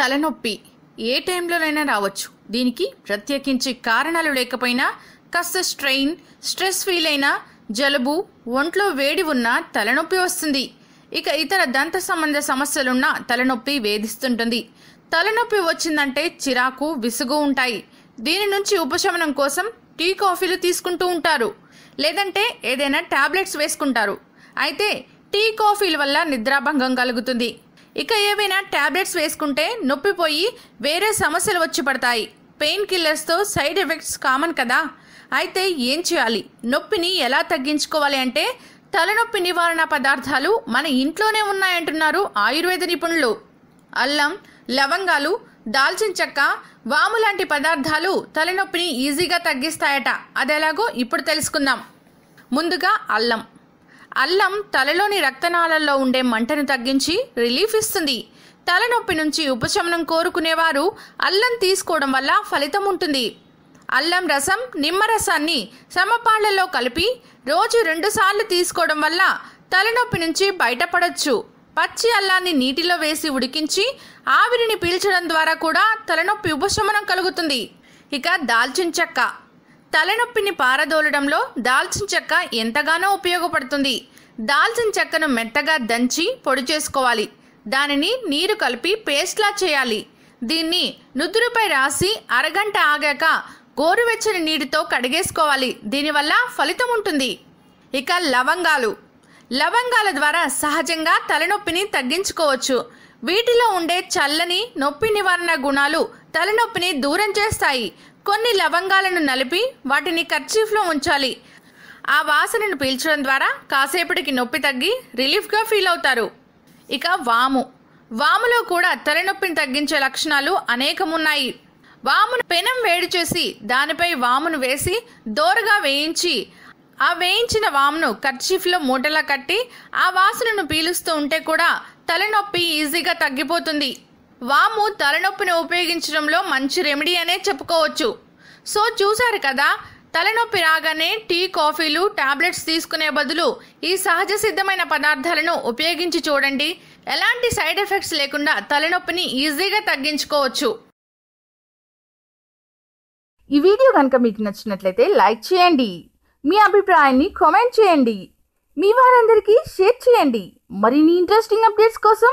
తలనొప్పి ఏ టైంలోనైనా రావచ్చు దీనికి ప్రత్యేకించి కారణాలు లేకపోయినా కాస్త స్ట్రెయిన్ స్ట్రెస్ ఫీల్ అయినా జలుబు ఒంట్లో వేడి ఉన్నా తలనొప్పి వస్తుంది ఇక ఇతర దంత సంబంధ సమస్యలున్నా తలనొప్పి వేధిస్తుంటుంది తలనొప్పి వచ్చిందంటే చిరాకు విసుగు ఉంటాయి దీని నుంచి ఉపశమనం కోసం టీ కాఫీలు తీసుకుంటూ ఉంటారు లేదంటే ఏదైనా టాబ్లెట్స్ వేసుకుంటారు అయితే టీ కాఫీల వల్ల నిద్రాభంగం కలుగుతుంది ఇక ఏవైనా ట్యాబ్లెట్స్ వేసుకుంటే నొప్పిపోయి వేరే సమస్యలు వచ్చి పడతాయి పెయిన్ కిల్లర్స్తో సైడ్ ఎఫెక్ట్స్ కామన్ కదా అయితే ఏం చేయాలి నొప్పిని ఎలా తగ్గించుకోవాలి అంటే తలనొప్పి నివారణ పదార్థాలు మన ఇంట్లోనే ఉన్నాయంటున్నారు ఆయుర్వేద నిపుణులు అల్లం లవంగాలు దాల్చిన చెక్క వాము లాంటి పదార్థాలు తలనొప్పిని ఈజీగా తగ్గిస్తాయట అదెలాగో ఇప్పుడు తెలుసుకుందాం ముందుగా అల్లం అల్లం తలలోని రక్తనాళల్లో ఉండే మంటను తగ్గించి రిలీఫ్ ఇస్తుంది తలనొప్పి నుంచి ఉపశమనం కోరుకునేవారు అల్లం తీసుకోవడం వల్ల ఫలితం ఉంటుంది అల్లం రసం నిమ్మరసాన్ని సమపాళ్లలో కలిపి రోజు రెండుసార్లు తీసుకోవడం వల్ల తలనొప్పి నుంచి బయటపడవచ్చు పచ్చి అల్లాన్ని నీటిలో వేసి ఉడికించి ఆవిరిని పీల్చడం ద్వారా కూడా తలనొప్పి ఉపశమనం కలుగుతుంది ఇక దాల్చిన చెక్క తలనొప్పిని పారదోలడంలో దాల్చిన చెక్క ఎంతగానో ఉపయోగపడుతుంది దాల్చిన చెక్కను మెత్తగా దంచి పొడి చేసుకోవాలి దానిని నీరు కలిపి పేస్ట్లా చేయాలి దీన్ని నుదురుపై రాసి అరగంట ఆగాక గోరువెచ్చని నీటితో కడిగేసుకోవాలి దీనివల్ల ఫలితం ఉంటుంది ఇక లవంగాలు లవంగాల ద్వారా సహజంగా తలనొప్పిని తగ్గించుకోవచ్చు వీటిలో ఉండే చల్లని నొప్పి నివారణ గుణాలు తలనొప్పిని దూరం చేస్తాయి కొన్ని లవంగాలను నలిపి వాటిని కర్చీఫ్లో ఉంచాలి ఆ వాసనను పీల్చడం ద్వారా కాసేపటికి నొప్పి తగ్గి రిలీఫ్గా ఫీల్ అవుతారు ఇక వాము వాములో కూడా తలనొప్పిని తగ్గించే లక్షణాలు అనేకమున్నాయి వామును పెనం వేడి చేసి దానిపై వామును వేసి దోరగా వేయించి ఆ వేయించిన వామును కర్చీఫ్లో మూటలా కట్టి ఆ వాసనను పీలుస్తూ ఉంటే కూడా తలనొప్పి ఈజీగా తగ్గిపోతుంది వాము తలనొప్పిని ఉపయోగించడంలో మంచి రెమెడీ అనే చెప్పుకోవచ్చు సో చూశారు కదా తలనొప్పి రాగానే టీ కాఫీలు టాబ్లెట్స్ తీసుకునే బదులు ఈ సహజ సిద్ధమైన పదార్థాలను ఉపయోగించి చూడండి ఎలాంటి సైడ్ ఎఫెక్ట్స్ లేకుండా తలనొప్పిని ఈజీగా తగ్గించుకోవచ్చు ఈ వీడియో కనుక మీకు నచ్చినట్లయితే లైక్ చేయండి మీ అభిప్రాయాన్ని కామెంట్ చేయండి మీ వారందరికీ షేర్ చేయండి మరిన్ని ఇంట్రెస్టింగ్ అప్డేట్స్ కోసం